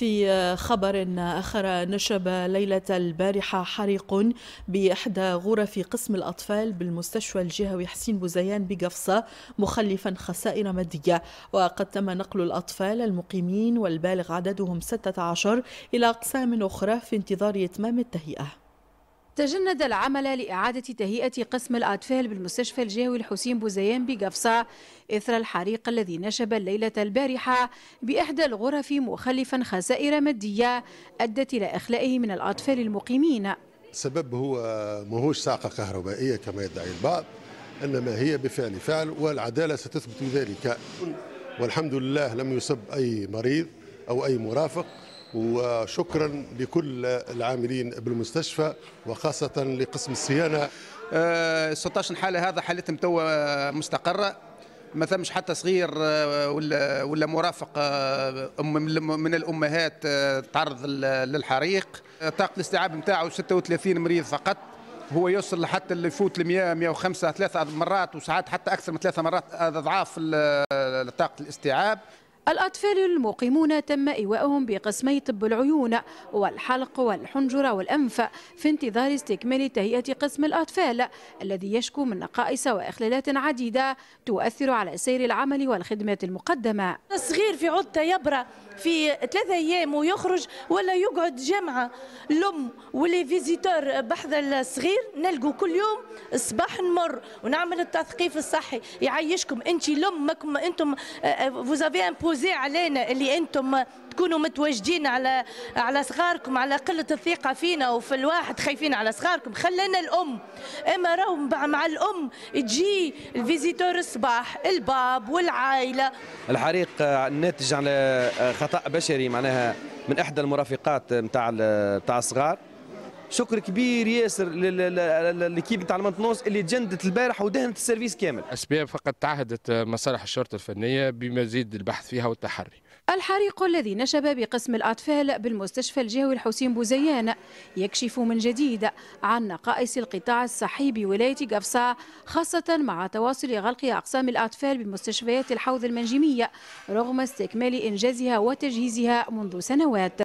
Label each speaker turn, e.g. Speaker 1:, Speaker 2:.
Speaker 1: في آه، خبر آخر نشب ليلة البارحة حريق بإحدى غرف قسم الأطفال بالمستشفى الجهوي حسين بوزيان بقفصة مخلفا خسائر مادية وقد تم نقل الأطفال المقيمين والبالغ عددهم 16 إلى أقسام أخرى في انتظار إتمام التهيئة
Speaker 2: تجند العمل لإعادة تهيئة قسم الأطفال بالمستشفى الجهوي الحسين بوزيان بقفصة إثر الحريق الذي نشب الليلة البارحة بإحدى الغرف مخلفا خسائر مادية أدت إلى إخلائه من الأطفال المقيمين
Speaker 3: السبب هو مهوش ساقة كهربائية كما يدعي البعض إنما هي بفعل فعل والعدالة ستثبت ذلك والحمد لله لم يصب أي مريض أو أي مرافق وشكرا لكل العاملين بالمستشفى وخاصة لقسم الصيانة 16 آه، حالة هذا حالتهم
Speaker 4: توا مستقرة ما ثمش حتى صغير آه، ولا ولا مرافق آه، من الامهات تعرض للحريق طاقه الاستيعاب نتاعو 36 مريض فقط هو يوصل حتى اللي يفوت ل 100 105 ثلاث مرات وساعات حتى اكثر من ثلاثه مرات اضعاف طاقه الاستيعاب
Speaker 2: الأطفال المقيمون تم إيواءهم بقسمي طب العيون والحلق والحنجرة والأنف في انتظار استكمال تهيئة قسم الأطفال الذي يشكو من نقائص وإخلالات عديدة تؤثر على سير العمل والخدمات المقدمة
Speaker 5: الصغير في عدة يبرى في ثلاثة أيام ويخرج ولا يقعد جامعة الأم ولي فيزيتور بحذا الصغير نلقوا كل يوم الصباح نمر ونعمل التثقيف الصحي يعيشكم أنت لمكم أنتم فوزافي آه، ان آه، الكوزي علينا اللي انتم تكونوا متواجدين على على صغاركم على قله الثقه فينا وفي الواحد خايفين على صغاركم خلينا الام اما راهو مع الام تجي الفيزيتور الصباح الباب والعائله
Speaker 4: الحريق آه، ناتج على آه، خطا بشري معناها من احدى المرافقات نتاع آه، نتاع الصغار شكر كبير ياسر للكيب تاع المنتنونس اللي جندت البارح ودهنت السيرفيس كامل اسباب فقد تعهدت مصالح الشرطه الفنيه بمزيد البحث فيها والتحري
Speaker 2: الحريق الذي نشب بقسم الأطفال بالمستشفى الجهوي الحسين بوزيان يكشف من جديد عن نقائص القطاع الصحي بولاية قفصة خاصة مع تواصل غلق أقسام الأطفال بمستشفيات الحوض المنجمية رغم استكمال إنجازها وتجهيزها منذ سنوات